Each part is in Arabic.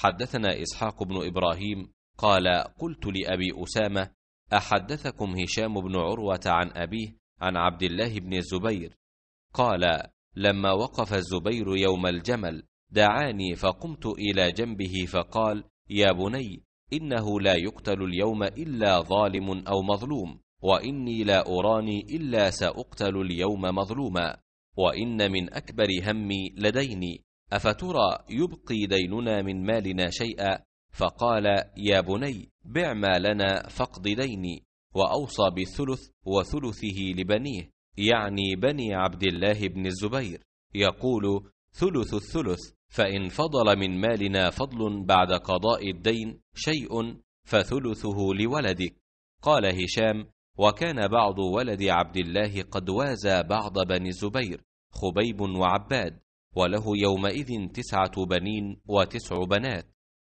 حدثنا إسحاق بن إبراهيم قال قلت لأبي أسامة أحدثكم هشام بن عروة عن أبيه عن عبد الله بن الزبير قال لما وقف الزبير يوم الجمل دعاني فقمت إلى جنبه فقال يا بني إنه لا يقتل اليوم إلا ظالم أو مظلوم وإني لا أراني إلا سأقتل اليوم مظلوما وإن من أكبر همي لديني افترى يبقي ديننا من مالنا شيئا فقال يا بني بع ما لنا فاقض ديني واوصى بالثلث وثلثه لبنيه يعني بني عبد الله بن الزبير يقول ثلث الثلث فان فضل من مالنا فضل بعد قضاء الدين شيء فثلثه لولدك قال هشام وكان بعض ولد عبد الله قد وازى بعض بني الزبير خبيب وعباد وله يومئذ تسعة بنين وتسع بنات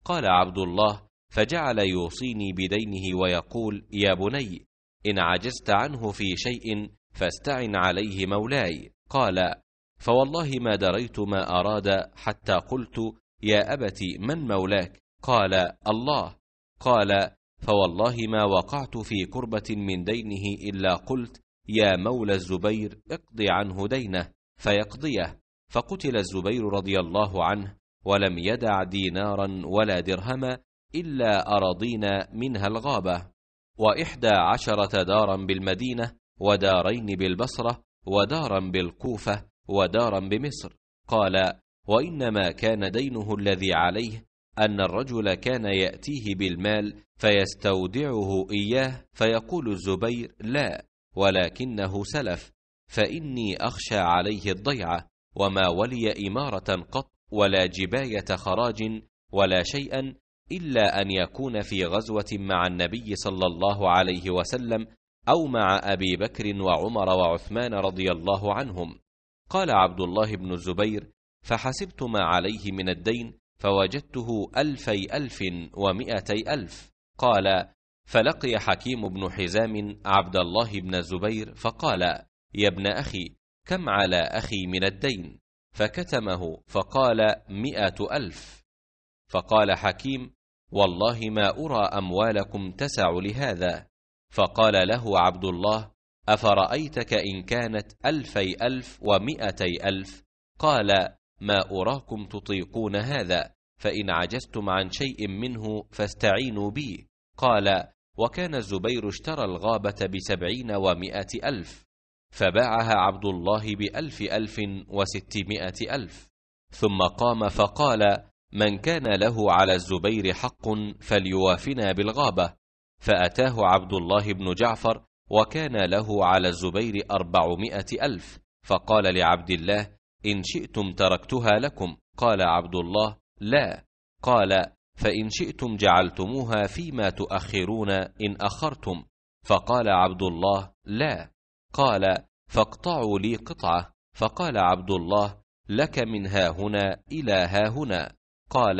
قال عبد الله فجعل يوصيني بدينه ويقول يا بني إن عجزت عنه في شيء فاستعن عليه مولاي قال فوالله ما دريت ما أراد حتى قلت يا أبت من مولاك قال الله قال فوالله ما وقعت في كربة من دينه إلا قلت يا مولى الزبير اقضي عنه دينه فيقضيه فقتل الزبير رضي الله عنه ولم يدع دينارا ولا درهما إلا اراضينا منها الغابة وإحدى عشرة دارا بالمدينة ودارين بالبصرة ودارا بالكوفة ودارا بمصر قال وإنما كان دينه الذي عليه أن الرجل كان يأتيه بالمال فيستودعه إياه فيقول الزبير لا ولكنه سلف فإني أخشى عليه الضيعة وما ولي إمارة قط ولا جباية خراج ولا شيئا إلا أن يكون في غزوة مع النبي صلى الله عليه وسلم أو مع أبي بكر وعمر وعثمان رضي الله عنهم قال عبد الله بن الزبير فحسبت ما عليه من الدين فوجدته ألفي ألف ومئتي ألف قال فلقي حكيم بن حزام عبد الله بن الزبير فقال يا ابن أخي كم على أخي من الدين فكتمه فقال مئة ألف فقال حكيم والله ما أرى أموالكم تسع لهذا فقال له عبد الله أفرأيتك إن كانت ألفي ألف ومئتي ألف قال ما أراكم تطيقون هذا فإن عجزتم عن شيء منه فاستعينوا بي قال وكان الزبير اشترى الغابة بسبعين ومائة ألف فباعها عبد الله بألف ألف وستمائة ألف ثم قام فقال من كان له على الزبير حق فليوافنا بالغابة فأتاه عبد الله بن جعفر وكان له على الزبير أربعمائة ألف فقال لعبد الله إن شئتم تركتها لكم قال عبد الله لا قال فإن شئتم جعلتموها فيما تؤخرون إن أخرتم فقال عبد الله لا قال فاقطعوا لي قطعه فقال عبد الله لك من ها هنا الى ها هنا قال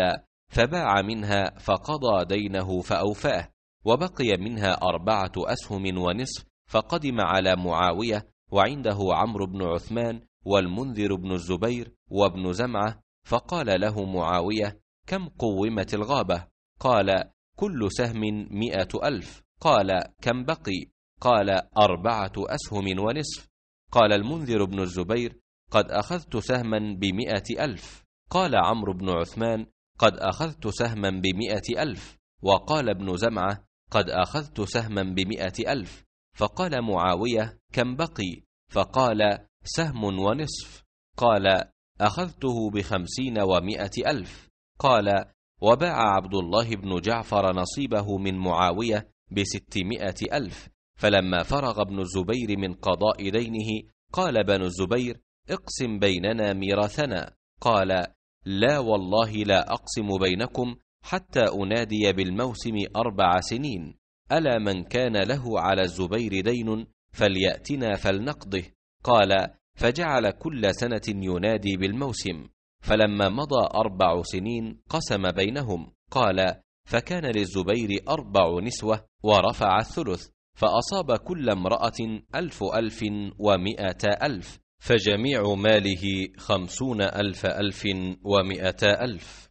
فباع منها فقضى دينه فاوفاه وبقي منها اربعه اسهم ونصف فقدم على معاويه وعنده عمرو بن عثمان والمنذر بن الزبير وابن زمعه فقال له معاويه كم قومت الغابه قال كل سهم مئه الف قال كم بقي قال أربعة أسهم ونصف قال المنذر بن الزبير قد أخذت سهما بمئة ألف قال عمرو بن عثمان قد أخذت سهما بمئة ألف وقال ابن زمعة قد أخذت سهما بمئة ألف فقال معاوية كم بقي فقال سهم ونصف قال أخذته بخمسين ومائة ألف قال وباع عبد الله بن جعفر نصيبه من معاوية بستمائة ألف فلما فرغ ابن الزبير من قضاء دينه قال بنو الزبير اقسم بيننا ميراثنا قال لا والله لا اقسم بينكم حتى انادي بالموسم اربع سنين الا من كان له على الزبير دين فلياتنا فلنقضه قال فجعل كل سنه ينادي بالموسم فلما مضى اربع سنين قسم بينهم قال فكان للزبير اربع نسوه ورفع الثلث فأصاب كل امرأة ألف ألف ومئة ألف فجميع ماله خمسون ألف ألف ومئة ألف